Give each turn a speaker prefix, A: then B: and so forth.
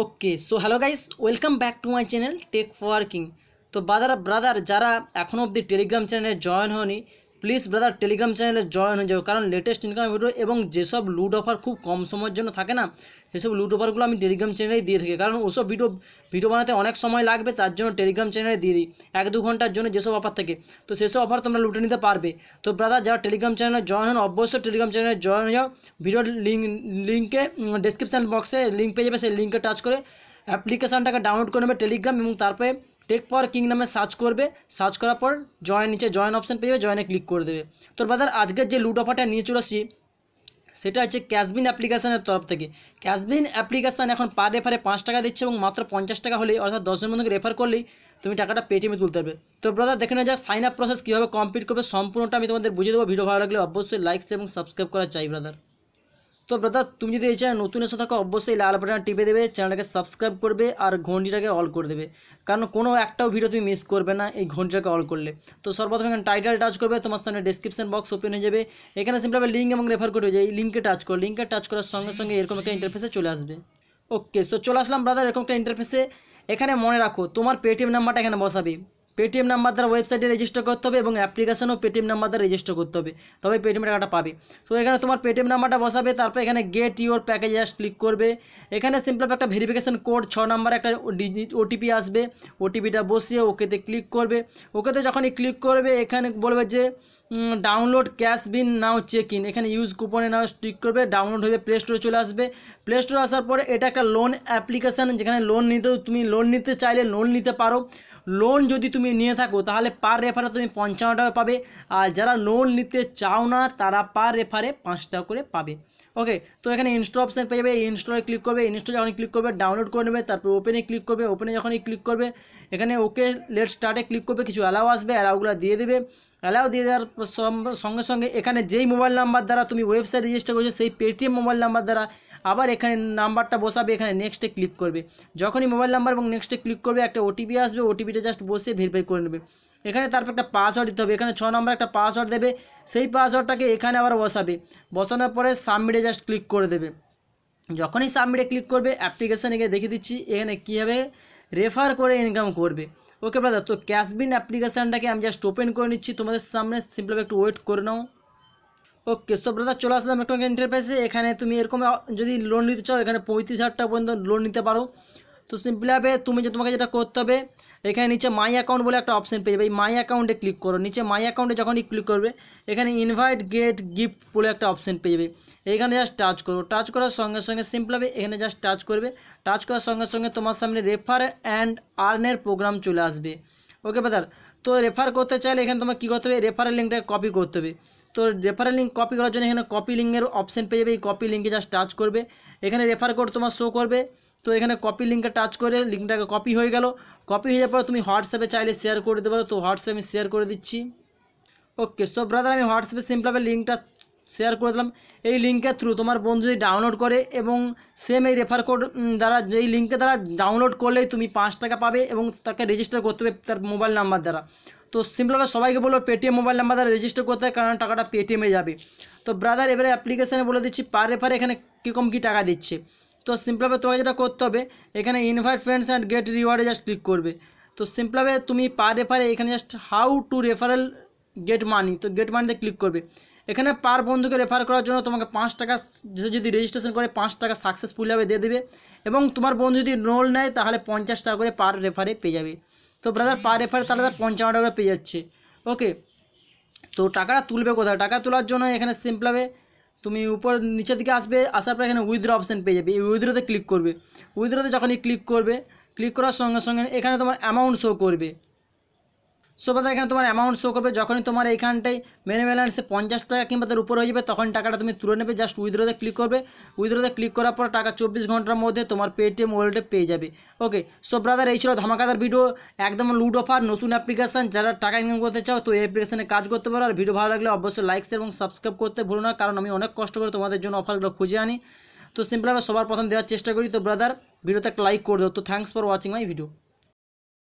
A: okay so hello guys welcome back to my channel tech for king তো brother brother যারা এখনও অবধি Telegram চ্যানেলে জয়েন হয়নি প্লিজ ব্রাদার টেলিগ্রাম চ্যানেলে জয়েন হয়ে যাও কারণ লেটেস্ট ইনকাম ভিডিও এবং যেসব লুট অফার খুব কম সময়ের জন্য থাকে না সেসব লুট অফারগুলো আমি টেলিগ্রাম চ্যানেলেই দিয়ে থাকি কারণ ওসব ভিডিও ভিডিও বানাতে অনেক সময় লাগবে তার জন্য টেলিগ্রাম চ্যানেলে দিয়ে দিই এক দুই ঘন্টার জন্য যেসব অফার থেকে তো সেসব অফার তোমরা লুটে নিতে পারবে তো ব্রাদার যারা টেলিগ্রাম চ্যানেলে জয়েন হন অবশ্যই টেলিগ্রাম চ্যানেলে জয়েন হয়ে ভিডিও লিংক লিংকে ডেসক্রিপশন বক্সে লিংক পেজ এসে লিংকটা টাচ করে অ্যাপ্লিকেশনটাকে ডাউনলোড করে নেবে টেলিগ্রাম এবং তারপরে টেক পাওয়ার কিং নামে সার্চ করবে সার্চ করার পর জয়েন নিচে জয়েন অপশান পেয়ে যাবে জয়েনে ক্লিক করে দেবে তোর বাজার আজকের যে লুট অফারটা নিয়ে চলে আসি সেটা হচ্ছে ক্যাশবিন অ্যাপ্লিকেশানের তরফ থেকে ক্যাশবিন অ্যাপ্লিকেশান এখন পার রেফারে পাঁচ টাকা দিচ্ছে এবং মাত্র পঞ্চাশ টাকা হলেই অর্থাৎ দশজন বন্ধুকে রেফার করলেই তুমি টাকাটা পেটিএমে তুলতে পারবে তো ব্রাদার দেখে নেওয়া যাক সাইন আপ প্রসেস কীভাবে কমপ্লিট করবে সম্পূর্ণটা আমি তোমাদের বুঝিয়ে দেবো ভিডিও ভালো লাগলে অবশ্যই লাইকস এবং সাবস্ক্রাইব করা চাই ব্রাদার তো ব্রাদার তুমি যদি এই চ্যানেল নতুন এসে থাকো অবশ্যই লাল বাটনটা টিপে দেবে চ্যানেলটাকে সাবস্ক্রাইব করবে আর ঘন্টিটাকে অল করে দেবে কারণ কোনো একটাও ভিডিও তুমি মিস করবে না এই ঘন্টিটাকে অল করলে তো সর্বপ্রথম এখানে টাইটেল টাচ করবে তোমার সামনে ডিসক্রিপশন বক্স ওপেন হয়ে যাবে এখানে সিম্পলভাবে লিঙ্ক এবং রেফার করে যে এই লিঙ্কে টাচ করো লিঙ্কে টাচ করার সঙ্গে সঙ্গে এরকম একটা ইন্টারফেসে চলে আসবে ওকে সো চলে আসলাম ব্রাদার এরকম একটা ইন্টারফেসে এখানে মনে রাখো তোমার পেটিএম নাম্বারটা এখানে বসাবে পেটিএম নাম্বার দ্বারা ওয়েবসাইটে রেজিস্টার করতে হবে এবং অ্যাপ্লিকেশনও পেটিএম নাম্বার দ্বারা রেজিস্টার করতে হবে তবে পেটিএম টাকাটা পাবে তো এখানে তোমার পেটিএম নাম্বারটা বসাবে তারপর এখানে get your package just click করবে এখানে সিম্পল একটা ভেরিফিকেশান কোড ছ নাম্বার একটা ডিজিট ওটিপি আসবে ওটিপিটা বসিয়ে ওকেতে ক্লিক করবে ওকেতে যখনই ক্লিক করবে এখানে বলবে যে download cash bean now check in এখানে ইউজ কুপনে নাও স্টিক করবে ডাউনলোড হয়ে প্লে স্টোরে চলে আসবে প্লে স্টোরে আসার পরে এটা একটা লোন অ্যাপ্লিকেশান যেখানে লোন নিতে তুমি লোন নিতে চাইলে লোন নিতে পারো লোন যদি তুমি নিয়ে থাকো তাহলে পার রেফারে তুমি পঞ্চান্ন টাকা পাবে আর যারা লোন নিতে চাও না তারা পার রেফারে পাঁচ টাকা করে পাবে ওকে তো এখানে ইনস্টল অপশান পেয়ে যাবে ইনস্টলে ক্লিক করবে ইনস্টল যখন ক্লিক করবে ডাউনলোড করে নেবে তারপর ওপেনে ক্লিক করবে ওপেনে যখনই ক্লিক করবে এখানে ওকে লেট স্টার্টে ক্লিক করবে কিছু অ্যালাউ আসবে অ্যালাউগুলো দিয়ে দেবে অ্যালাউ দিয়ে দেওয়ার সঙ্গে সঙ্গে এখানে যেই মোবাইল নাম্বার দ্বারা তুমি ওয়েবসাইট রেজিস্টার করেছো সেই পেটিএম মোবাইল নাম্বার দ্বারা আবার এখানে নাম্বারটা বসাবে এখানে নেক্সটে ক্লিক করবে যখনই মোবাইল নাম্বার এবং নেক্সটে ক্লিক করবে একটা ওটিপি আসবে ওটিপিটা জাস্ট বসে ভেরিফাই করে নেবে এখানে তারপর একটা পাসওয়ার্ড দিতে হবে এখানে ছ নম্বর একটা পাসওয়ার্ড দেবে সেই পাসওয়ার্ডটাকে এখানে আবার বসাবে বসানোর পরে সাবমিটে জাস্ট ক্লিক করে দেবে যখনই সাবমিটে ক্লিক করবে অ্যাপ্লিকেশানে গিয়ে দেখে দিচ্ছি এখানে কীভাবে রেফার করে ইনকাম করবে ওকে ব্রাদার তো ক্যাশবিন অ্যাপ্লিকেশানটাকে আমি জাস্ট ওপেন করে নিচ্ছি তোমাদের সামনে সিম্পলভাবে একটু ওয়েট করে নাও ওকে সো ব্রাদার চলে আসলাম ইলেকট্রনিক ইন্টারফেসে এখানে তুমি এরকম যদি লোন নিতে চাও এখানে পঁয়ত্রিশ হাজার টাকা পর্যন্ত লোন নিতে পারো তো হবে তুমি যে তোমাকে যেটা করতে হবে এখানে নিচে মাই অ্যাকাউন্ট বলে একটা অপশন পেয়ে যাবে এই মাই অ্যাকাউন্টে ক্লিক করো নিচে মাই অ্যাকাউন্টে যখনই ক্লিক করবে এখানে ইনভাইট গেট গিফট বলে একটা অপশান পেয়ে যাবে এখানে জাস্ট টাচ করো টাচ করার সঙ্গে সঙ্গে সিম্পলভাবে এখানে জাস্ট টাচ করবে টাচ করার সঙ্গে সঙ্গে তোমার সামনে রেফার অ্যান্ড আর্নের প্রোগ্রাম চলে আসবে ওকে ব্রাদার তো রেফার করতে চাইলে এখানে তোমার কী করতে হবে রেফারের লিঙ্কটাকে কপি করতে হবে তো রেফারেল লিঙ্ক কপি করার জন্য এখানে কপি লিঙ্কের অপশান পেয়ে যাবে এই কপি লিঙ্কে জাস্ট টাচ করবে এখানে রেফার কোড তোমার শো করবে তো এখানে কপি লিঙ্কে টাচ করে লিঙ্কটাকে কপি হয়ে গেল কপি হয়ে যাওয়ার পর তুমি হোয়াটসঅ্যাপে চাইলে শেয়ার করে দিতে পারো তো হোয়াটসঅ্যাপে আমি শেয়ার করে দিচ্ছি ওকে সো ব্রাদার আমি হোয়াটসঅ্যাপে সিম্পলভাবে লিঙ্কটা শেয়ার করে দিলাম এই লিঙ্কের থ্রু তোমার বন্ধু যদি ডাউনলোড করে এবং সেম এই রেফার কোড দ্বারা এই লিঙ্কে দ্বারা ডাউনলোড করলেই তুমি পাঁচ টাকা পাবে এবং তাকে রেজিস্টার করতে হবে তার মোবাইল নাম্বার দ্বারা তো সিম্পলভাবে সবাইকে বলবো পেটিএম মোবাইল নাম্বার দ্বারা রেজিস্টার করতে হয় কারণ টাকাটা পেটিএমে যাবে তো ব্রাদার এবারে অ্যাপ্লিকেশানে বলে দিচ্ছি পার রেফারে এখানে কীরকম কী টাকা দিচ্ছে তো সিম্পলভাবে তোমাকে যেটা করতে হবে এখানে ইনভাইট ফ্রেন্ডস অ্যান্ড গেট রিওয়ার্ডে জাস্ট ক্লিক করবে তো সিম্পলভাবে তুমি পার রেফারে এখানে just how to referral get money তো গেট মানিতে ক্লিক করবে এখানে পার বন্ধুকে রেফার করার জন্য তোমাকে পাঁচ টাকা যদি রেজিস্ট্রেশন করে পাঁচ টাকা সাকসেসফুলভাবে দিয়ে দেবে এবং তোমার বন্ধু যদি রোল নেয় তাহলে পঞ্চাশ টাকা করে পার রেফারে পেয়ে যাবে তো ব্রাদার পার রেফারে তাহলে তার পঞ্চান্ন টাকা করে পেয়ে যাচ্ছে ওকে তো টাকাটা তুলবে কোথায় টাকা তোলার জন্য এখানে সিম্পলভাবে তুমি উপর নিচের দিকে আসবে আসার পর এখানে উইথড্র অপশান পেয়ে যাবে এই উইথড্রোতে ক্লিক করবে উইথড্রোতে যখনই ক্লিক করবে ক্লিক করার সঙ্গে সঙ্গে এখানে তোমার অ্যামাউন্ট শো করবে সো বাদা এখানে তোমার অ্যামাউন্ট শো করবে যখনই তোমার এইখানটাই মেনে ব্যালেন্সে পঞ্চাশ টাকা কিংবা তার উপরে হয়ে যাবে তখন টাকাটা তুমি তুলে নেবে জাস্ট উইথড্রোতে ক্লিক করবে উইথড্রোতে ক্লিক করার পর টাকা চব্বিশ ঘন্টার মধ্যে তোমার পেটিএম ওয়ালেটে পেয়ে যাবে ওকে সো ব্রাদার এই ছিল ধামাকাদার ভিডিও একদম লুড অফার নতুন অ্যাপ্লিকেশান যারা টাকা ইনকাম করতে চাও তো এই অ্যাপ্লিকেশানে কাজ করতে পারো আর ভিডিও ভালো লাগলে অবশ্যই লাইকস এবং সাবস্ক্রাইব করতে ভুলো না কারণ আমি অনেক কষ্ট করে তোমাদের জন্য অফারগুলো খুঁজে আনি তো সিম্পল আমরা সবার প্রথম দেওয়ার চেষ্টা করি তো ব্রাদার ভিডিওতে একটা লাইক করে দাও তো thanks for watching my video